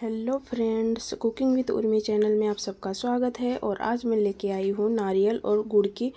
hello friends cooking with Urmi channel में आप सबका स्वागत है और आज मैं लेके आई हूँ नारियल और गुड़ की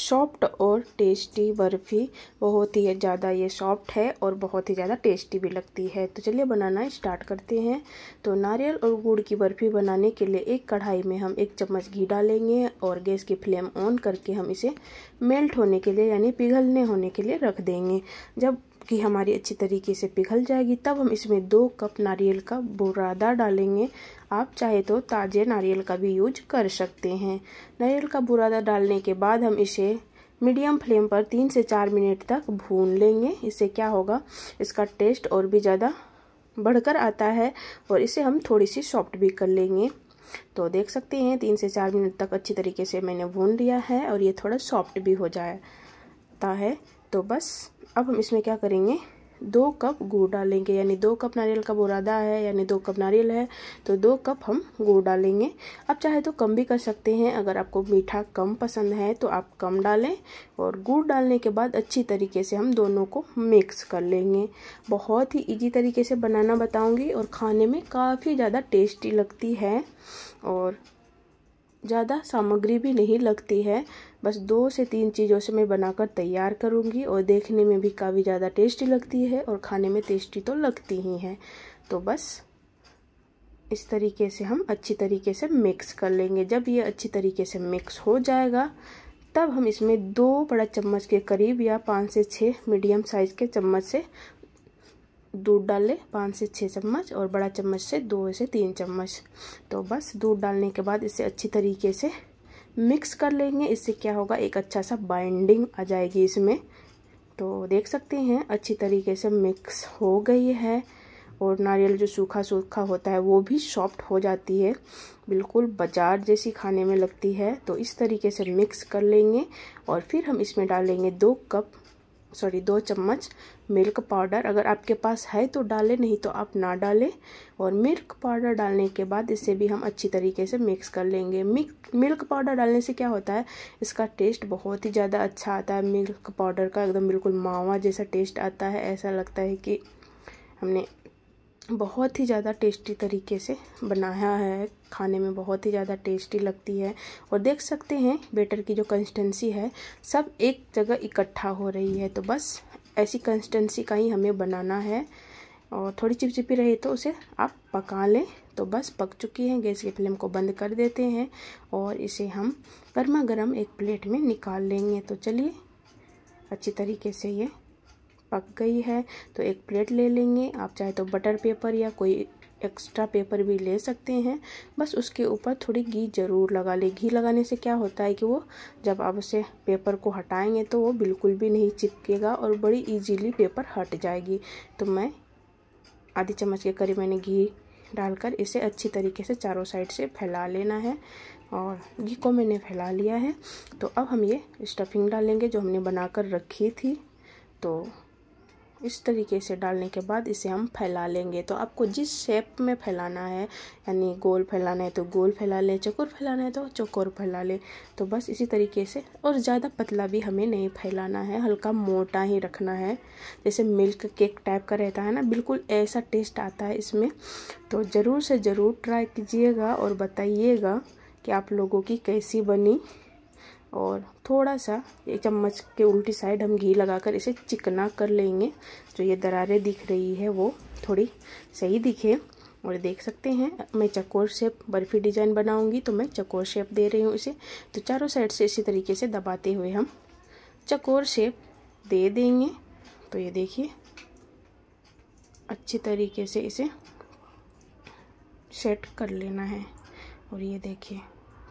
सॉफ्ट और टेस्टी बर्फ़ी बहुत ही ज़्यादा ये सॉफ्ट है और बहुत ही ज़्यादा टेस्टी भी लगती है तो चलिए बनाना स्टार्ट करते हैं तो नारियल और गुड़ की बर्फ़ी बनाने के लिए एक कढ़ाई में हम एक चम्मच घी डालेंगे और गैस की फ्लेम ऑन करके हम इसे मेल्ट होने के लिए यानी पिघलने होने के लिए रख देंगे जब कि हमारी अच्छी तरीके से पिघल जाएगी तब हम इसमें दो कप नारियल का बुरादा डालेंगे आप चाहे तो ताजे नारियल का भी यूज कर सकते हैं नारियल का बुरादा डालने के बाद हम इसे मीडियम फ्लेम पर तीन से चार मिनट तक भून लेंगे इससे क्या होगा इसका टेस्ट और भी ज़्यादा बढ़कर आता है और इसे हम थोड़ी सी सॉफ्ट भी कर लेंगे तो देख सकते हैं तीन से चार मिनट तक अच्छी तरीके से मैंने भून लिया है और ये थोड़ा सॉफ्ट भी हो जाता है तो बस अब हम इसमें क्या करेंगे दो कप गुड़ डालेंगे यानी दो कप नारियल का बुरादा है यानी दो कप नारियल है तो दो कप हम गुड़ डालेंगे आप चाहे तो कम भी कर सकते हैं अगर आपको मीठा कम पसंद है तो आप कम डालें और गुड़ डालने के बाद अच्छी तरीके से हम दोनों को मिक्स कर लेंगे बहुत ही इजी तरीके से बनाना बताऊंगी और खाने में काफ़ी ज़्यादा टेस्टी लगती है और ज़्यादा सामग्री भी नहीं लगती है बस दो से तीन चीज़ों से मैं बनाकर तैयार करूँगी और देखने में भी काफ़ी ज़्यादा टेस्टी लगती है और खाने में टेस्टी तो लगती ही है तो बस इस तरीके से हम अच्छी तरीके से मिक्स कर लेंगे जब ये अच्छी तरीके से मिक्स हो जाएगा तब हम इसमें दो बड़ा चम्मच के करीब या पाँच से छः मीडियम साइज़ के चम्मच से दूध डाल लें पाँच से छः चम्मच और बड़ा चम्मच से दो से तीन चम्मच तो बस दूध डालने के बाद इसे अच्छी तरीके से मिक्स कर लेंगे इससे क्या होगा एक अच्छा सा बाइंडिंग आ जाएगी इसमें तो देख सकते हैं अच्छी तरीके से मिक्स हो गई है और नारियल जो सूखा सूखा होता है वो भी सॉफ्ट हो जाती है बिल्कुल बाजार जैसी खाने में लगती है तो इस तरीके से मिक्स कर लेंगे और फिर हम इसमें डालेंगे दो कप सॉरी दो चम्मच मिल्क पाउडर अगर आपके पास है तो डालें नहीं तो आप ना डालें और मिल्क पाउडर डालने के बाद इसे भी हम अच्छी तरीके से मिक्स कर लेंगे मिल्क पाउडर डालने से क्या होता है इसका टेस्ट बहुत ही ज़्यादा अच्छा आता है मिल्क पाउडर का एकदम बिल्कुल मावा जैसा टेस्ट आता है ऐसा लगता है कि हमने बहुत ही ज़्यादा टेस्टी तरीके से बनाया है खाने में बहुत ही ज़्यादा टेस्टी लगती है और देख सकते हैं बेटर की जो कंसिस्टेंसी है सब एक जगह इकट्ठा हो रही है तो बस ऐसी कंसिस्टेंसी का ही हमें बनाना है और थोड़ी चिपचिपी रहे तो उसे आप पका लें तो बस पक चुकी है गैस की फ्लेम को बंद कर देते हैं और इसे हम गर्मा गर्म एक प्लेट में निकाल लेंगे तो चलिए अच्छी तरीके से ये पक गई है तो एक प्लेट ले लेंगे आप चाहे तो बटर पेपर या कोई एक्स्ट्रा पेपर भी ले सकते हैं बस उसके ऊपर थोड़ी घी ज़रूर लगा ले घी लगाने से क्या होता है कि वो जब आप उसे पेपर को हटाएंगे तो वो बिल्कुल भी नहीं चिपकेगा और बड़ी इजीली पेपर हट जाएगी तो मैं आधी चम्मच के करीब मैंने घी डालकर इसे अच्छी तरीके से चारों साइड से फैला लेना है और घी को मैंने फैला लिया है तो अब हम ये स्टफिंग डालेंगे जो हमने बनाकर रखी थी तो इस तरीके से डालने के बाद इसे हम फैला लेंगे तो आपको जिस शेप में फैलाना है यानी गोल फैलाना है तो गोल फैला लें चकोर फैलाना है तो चकोर फैला लें तो बस इसी तरीके से और ज़्यादा पतला भी हमें नहीं फैलाना है हल्का मोटा ही रखना है जैसे मिल्क केक टाइप का रहता है ना बिल्कुल ऐसा टेस्ट आता है इसमें तो ज़रूर से ज़रूर ट्राई कीजिएगा और बताइएगा कि आप लोगों की कैसी बनी और थोड़ा सा एक चम्मच के उल्टी साइड हम घी लगाकर इसे चिकना कर लेंगे जो ये दरारें दिख रही है वो थोड़ी सही दिखे और देख सकते हैं मैं चकोर शेप बर्फ़ी डिज़ाइन बनाऊंगी तो मैं चकोर शेप दे रही हूँ इसे तो चारों साइड से इसी तरीके से दबाते हुए हम चकोर शेप दे देंगे तो ये देखिए अच्छी तरीके से इसे सेट कर लेना है और ये देखिए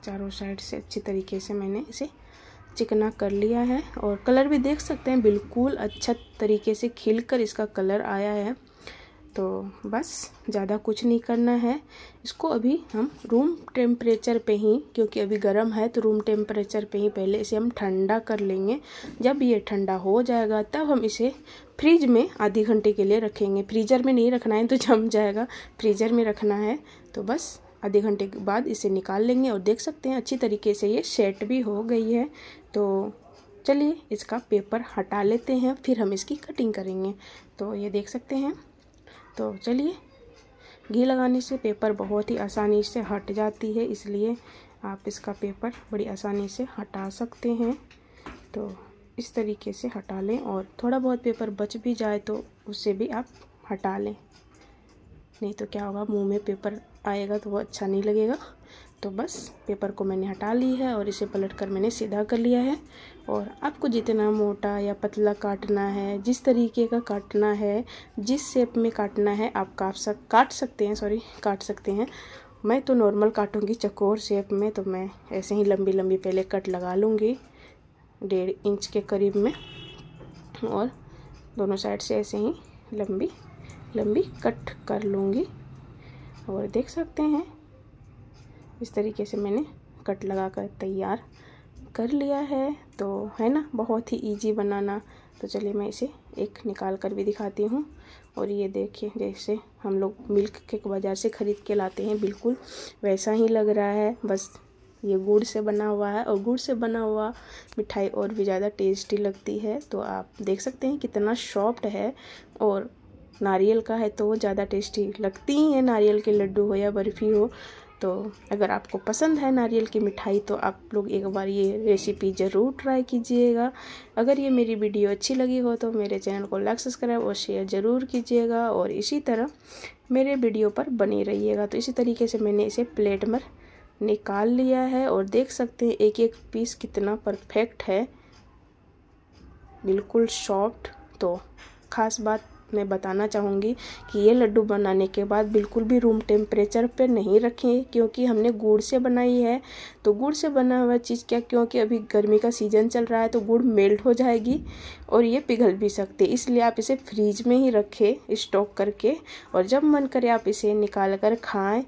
चारों साइड से अच्छी तरीके से मैंने इसे चिकना कर लिया है और कलर भी देख सकते हैं बिल्कुल अच्छा तरीके से खिल कर इसका कलर आया है तो बस ज़्यादा कुछ नहीं करना है इसको अभी हम रूम टेम्परेचर पे ही क्योंकि अभी गर्म है तो रूम टेम्परेचर पे ही पहले इसे हम ठंडा कर लेंगे जब ये ठंडा हो जाएगा तब हम इसे फ्रिज में आधे घंटे के लिए रखेंगे फ्रीजर में नहीं रखना है तो जम जाएगा फ्रीजर में रखना है तो बस आधे घंटे के बाद इसे निकाल लेंगे और देख सकते हैं अच्छी तरीके से ये सेट भी हो गई है तो चलिए इसका पेपर हटा लेते हैं फिर हम इसकी कटिंग करेंगे तो ये देख सकते हैं तो चलिए घी लगाने से पेपर बहुत ही आसानी से हट जाती है इसलिए आप इसका पेपर बड़ी आसानी से हटा सकते हैं तो इस तरीके से हटा लें और थोड़ा बहुत पेपर बच भी जाए तो उससे भी आप हटा लें नहीं तो क्या होगा मुंह में पेपर आएगा तो वो अच्छा नहीं लगेगा तो बस पेपर को मैंने हटा ली है और इसे पलट कर मैंने सीधा कर लिया है और आपको जितना मोटा या पतला काटना है जिस तरीके का काटना है जिस शेप में काटना है आप काट सक काट सकते हैं सॉरी काट सकते हैं मैं तो नॉर्मल काटूंगी चकोर शेप में तो मैं ऐसे ही लंबी लंबी पहले कट लगा लूँगी डेढ़ इंच के करीब में और दोनों साइड से ऐसे ही लंबी लंबी कट कर लूँगी और देख सकते हैं इस तरीके से मैंने कट लगा कर तैयार कर लिया है तो है ना बहुत ही इजी बनाना तो चलिए मैं इसे एक निकाल कर भी दिखाती हूँ और ये देखिए जैसे हम लोग मिल्क केक बाज़ार से ख़रीद के लाते हैं बिल्कुल वैसा ही लग रहा है बस ये गुड़ से बना हुआ है और गुड़ से बना हुआ मिठाई और भी ज़्यादा टेस्टी लगती है तो आप देख सकते हैं कितना सॉफ्ट है और नारियल का है तो ज़्यादा टेस्टी लगती ही है नारियल के लड्डू हो या बर्फ़ी हो तो अगर आपको पसंद है नारियल की मिठाई तो आप लोग एक बार ये रेसिपी ज़रूर ट्राई कीजिएगा अगर ये मेरी वीडियो अच्छी लगी हो तो मेरे चैनल को लाइक सब्सक्राइब और शेयर ज़रूर कीजिएगा और इसी तरह मेरे वीडियो पर बने रहिएगा तो इसी तरीके से मैंने इसे प्लेट में निकाल लिया है और देख सकते हैं एक एक पीस कितना परफेक्ट है बिल्कुल सॉफ्ट तो ख़ास बात मैं बताना चाहूँगी कि ये लड्डू बनाने के बाद बिल्कुल भी रूम टेम्परेचर पे नहीं रखें क्योंकि हमने गुड़ से बनाई है तो गुड़ से बना हुआ चीज़ क्या क्योंकि अभी गर्मी का सीज़न चल रहा है तो गुड़ मेल्ट हो जाएगी और ये पिघल भी सकते इसलिए आप इसे फ्रीज में ही रखें स्टॉक करके और जब मन करे आप इसे निकाल कर खाएँ